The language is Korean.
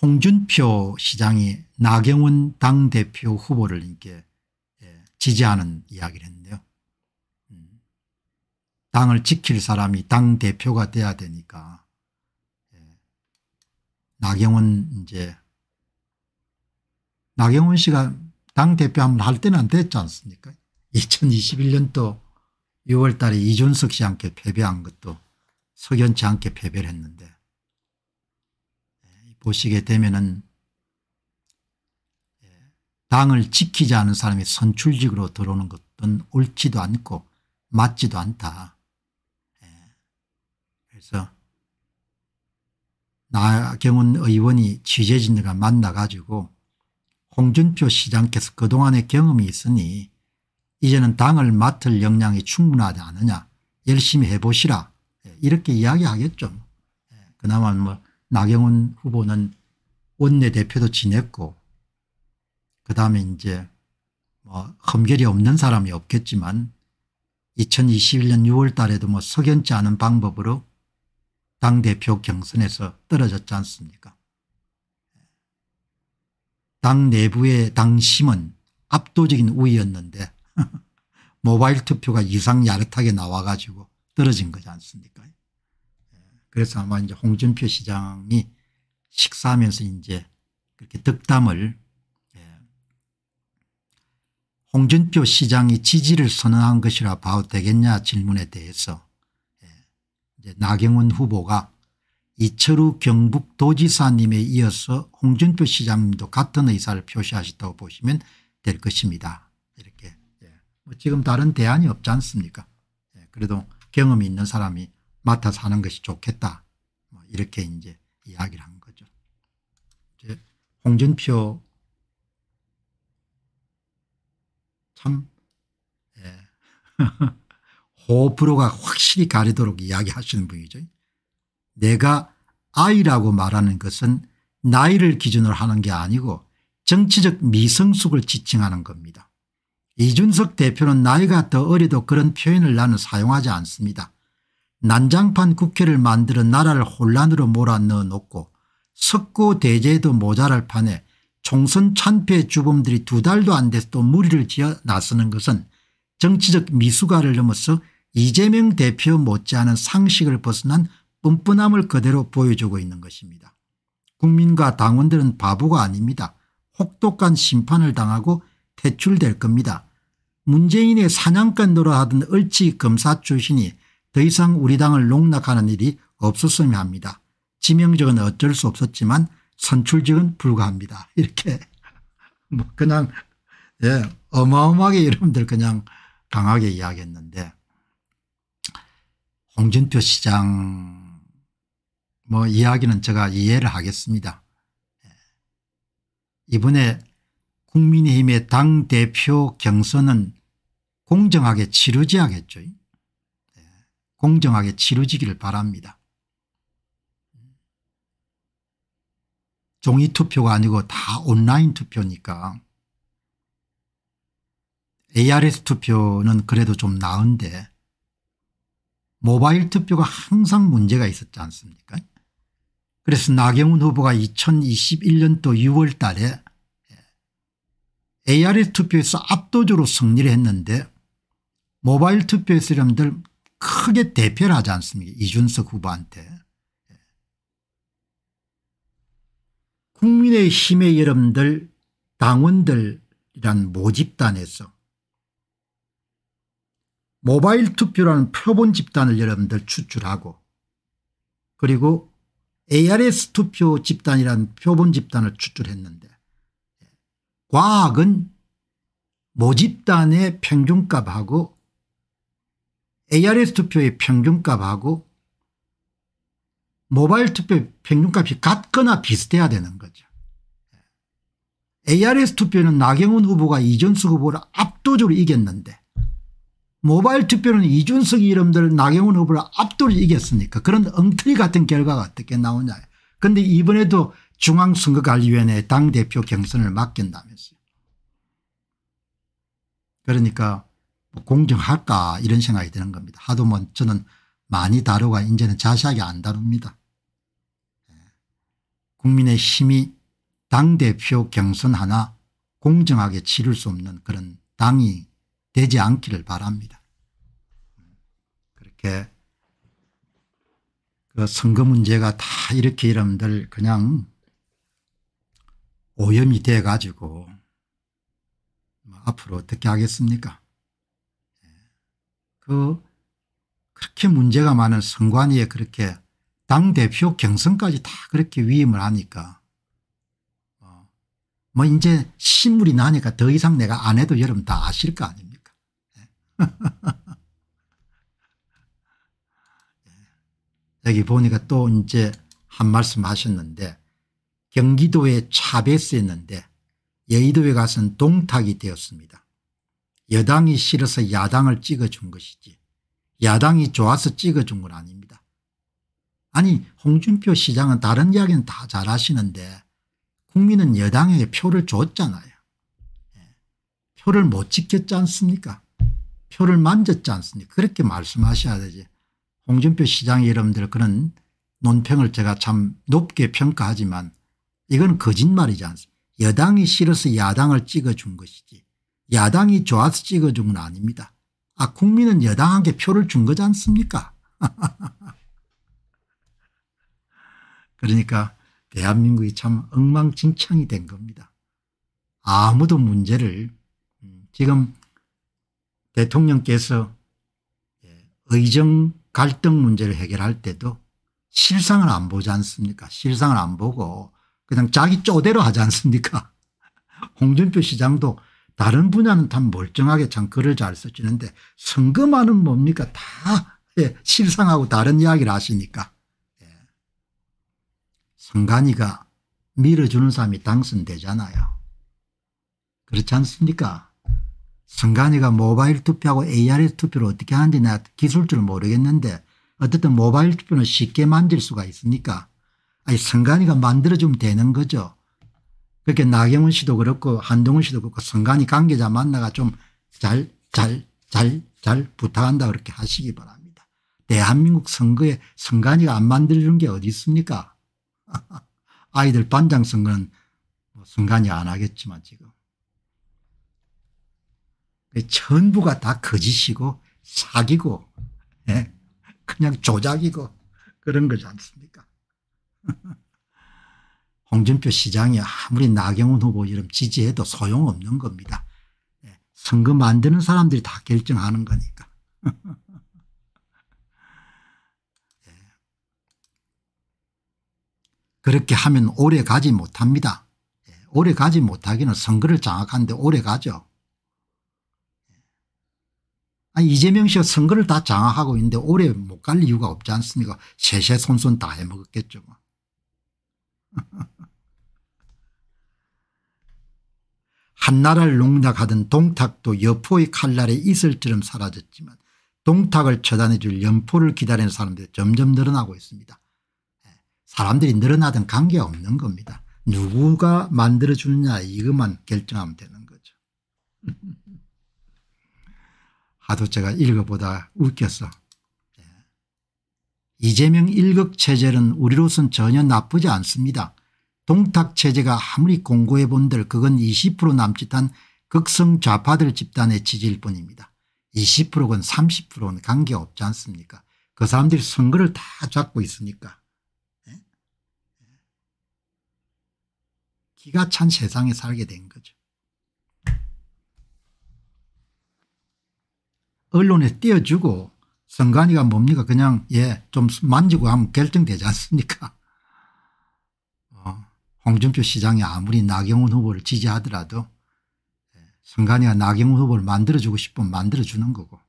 홍준표 시장이 나경원 당대표 후보를 이렇게 예, 지지하는 이야기를 했는데요. 음. 당을 지킬 사람이 당대표가 돼야 되니까 예. 나경원 이제 나경원 씨가 당대표 한 번 할 때는 안 됐지 않습니까 2021년도 6월달에 이준석 씨한테 패배한 것도 석연치 않게 패배를 했는데 보시게 되면은 예, 당을 지키지 않은 사람이 선출직으로 들어오는 것은 옳지도 않고 맞지도 않다. 예, 그래서 나경원 의원이 취재진들과 만나가지고 홍준표 시장께서 그동안의 경험이 있으니 이제는 당을 맡을 역량이 충분하지 않느냐 열심히 해보시라 예, 이렇게 이야기하겠죠. 그나마 뭐 나경원 후보는 원내대표도 지냈고 그다음에 이제 뭐 험결이 없는 사람이 없겠지만 2021년 6월 달에도 뭐 석연치 않은 방법으로 당대표 경선에서 떨어졌지 않습니까 당 내부의 당심은 압도적인 우위였는데 모바일 투표가 이상 야릇하게 나와 가지고 떨어진 거지 않습니까 그래서 아마 이제 홍준표 시장이 식사하면서 이제 그렇게 득담을 예. 홍준표 시장이 지지를 선언한 것이라 봐도 되겠냐 질문에 대해서 예. 이제 나경원 후보가 이철우 경북도지사님에 이어서 홍준표 시장님도 같은 의사를 표시하셨다고 보시면 될 것입니다. 이렇게 예. 뭐 지금 다른 대안이 없지 않습니까 그래도 경험이 있는 사람이 맡아 사는 것이 좋겠다. 뭐 이렇게 이제 이야기를 한 거죠. 이제 홍준표 참 예. 호불호가 확실히 가리도록 이야기하시는 분이죠. 내가 아이라고 말하는 것은 나이를 기준으로 하는 게 아니고 정치적 미성숙을 지칭하는 겁니다. 이준석 대표는 나이가 더 어려도 그런 표현을 나는 사용하지 않습니다. 난장판 국회를 만들어 나라를 혼란으로 몰아넣어 놓고 석고 대제도 모자랄 판에 총선 참패 주범들이 두 달도 안 돼서 또 무리를 지어 나서는 것은 정치적 미숙아를 넘어서 이재명 대표 못지않은 상식을 벗어난 뻔뻔함을 그대로 보여주고 있는 것입니다. 국민과 당원들은 바보가 아닙니다. 혹독한 심판을 당하고 퇴출될 겁니다. 문재인의 사냥꾼 노릇하던 을치 검사 출신이 더 이상 우리 당을 농락하는 일이 없었으면 합니다. 지명적은 어쩔 수 없었지만 선출직은 불가합니다. 이렇게 뭐 그냥 예, 어마어마하게 여러분들 그냥 강하게 이야기했는데 홍준표 시장 뭐 이야기는 제가 이해를 하겠습니다. 예. 이번에 국민의힘의 당대표 경선은 공정하게 치르지 하겠죠. 공정하게 치러지기를 바랍니다. 종이 투표가 아니고 다 온라인 투표니까 ARS 투표는 그래도 좀 나은데 모바일 투표가 항상 문제가 있었지 않습니까 그래서 나경원 후보가 2021년도 6월 달에 ARS 투표에서 압도적으로 승리를 했는데 모바일 투표에서 사람들 크게 대표를 하지 않습니까 이준석 후보한테. 국민의힘의 여러분들 당원들이란 모집단에서 모바일 투표라는 표본 집단을 여러분들 추출하고 그리고 ARS 투표 집단이라 표본 집단을 추출했는데 과학은 모집단의 평균값하고 ARS 투표의 평균값하고 모바일 투표 의 평균값이 같거나 비슷해야 되는 거죠. ARS 투표는 나경원 후보가 이준석 후보를 압도적으로 이겼는데 모바일 투표는 이준석 이름들 나경원 후보를 압도적으로 이겼으니까 그런 엉터리 같은 결과가 어떻게 나오냐. 그런데 이번에도 중앙선거관리위원회 당대표 경선을 맡긴다면서요. 그러니까 공정할까 이런 생각이 드는 겁니다. 하도 뭐 저는 많이 다루가 이제는 자세하게 안 다룹니다. 예. 국민의 힘이 당대표 경선 하나 공정하게 치를 수 없는 그런 당이 되지 않기를 바랍니다. 그렇게 그 선거 문제가 다 이렇게 여러분들 그냥 오염이 돼 가지고 뭐 앞으로 어떻게 하겠습니까 그 그렇게 문제가 많은 선관위에 그렇게 당대표 경선까지 다 그렇게 위임을 하니까 어, 뭐 이제 신물이 나니까 더 이상 내가 안 해도 여러분 다 아실 거 아닙니까 예. 예. 여기 보니까 또 이제 한 말씀 하셨는데 경기도에 차베스였는데 여의도에 가서는 동탁이 되었습니다. 여당이 싫어서 야당을 찍어준 것이지 야당이 좋아서 찍어준 건 아닙니다. 아니 홍준표 시장은 다른 이야기는 다 잘하시는데 국민은 여당에게 표를 줬잖아요. 예. 표를 못 지켰지 않습니까 표를 만졌지 않습니까 그렇게 말씀하셔야 되지. 홍준표 시장 여러분들 그런 논평을 제가 참 높게 평가하지만 이건 거짓말이지 않습니까 여당이 싫어서 야당을 찍어준 것이지 야당이 좋아서 찍어준 건 아닙니다. 아 국민은 여당한테 표를 준 거지 않습니까 그러니까 대한민국이 참 엉망진창이 된 겁니다. 아무도 문제를 음, 지금 대통령께서 예, 의정 갈등 문제를 해결할 때도 실상을 안 보지 않습니까 실상을 안 보고 그냥 자기 쪼대로 하지 않습니까 홍준표 시장도 다른 분야는 다 멀쩡하게 참 글을 잘 쓰시는데 선거만은 뭡니까 다 예, 실상하고 다른 이야기를 하시니까 예. 성간이가 밀어주는 사람이 당선되잖아요. 그렇지 않습니까? 성간이가 모바일 투표하고 ARS 투표를 어떻게 하는지 내가 기술줄 모르겠는데 어쨌든 모바일 투표는 쉽게 만들 수가 있으니까 아니 성간이가 만들어주면 되는 거죠. 그렇게 나경원 씨도 그렇고 한동훈 씨도 그렇고 선관위 관계자 만나가 좀잘잘 잘잘 잘, 잘 부탁한다 그렇게 하시기 바랍니다. 대한민국 선거에 선관위가 안 만들는 게 어디 있습니까 아이들 반장 선거는 뭐 선관위 안 하겠지만 지금 전부가 그 다 거짓이고 사기고 예? 그냥 조작이고 그런 거지 않습니까 홍준표 시장이 아무리 나경원 후보 이름 지지해도 소용없는 겁니다. 예, 선거 만드는 사람들이 다 결정하는 거니까. 예. 그렇게 하면 오래 가지 못합니다. 예, 오래 가지 못하기는 선거를 장악하는데 오래 가죠. 아니 이재명 씨가 선거를 다 장악하고 있는데 오래 못 갈 이유가 없지 않습니까? 세세손손 다 해먹었겠죠. 뭐. 한나라를 농락하던 동탁도 여포의 칼날에 이슬처럼 사라졌지만 동탁을 처단해 줄 연포를 기다리는 사람들이 점점 늘어나고 있습니다. 예, 사람들이 늘어나든 관계없는 겁니다. 누구가 만들어주느냐 이것만 결정하면 되는 거죠. 하도 제가 읽어보다 웃겼어. 예, 이재명 일극 체제는 우리로선 전혀 나쁘지 않습니다. 동탁체제가 아무리 공고해 본들 그건 20% 남짓한 극성 좌파들 집단의 지지일 뿐입니다. 20%건 30%건 관계없지 않습니까 그 사람들이 선거를 다 잡고 있으니까 예? 예? 기가 찬 세상에 살게 된 거죠. 언론에 띄워주고 선관위가 뭡니까 그냥 예좀 만지고 하면 결정되지 않습니까 홍준표 시장이 아무리 나경원 후보를 지지하더라도 선관위가 나경원 후보를 만들어주고 싶으면 만들어주는 거고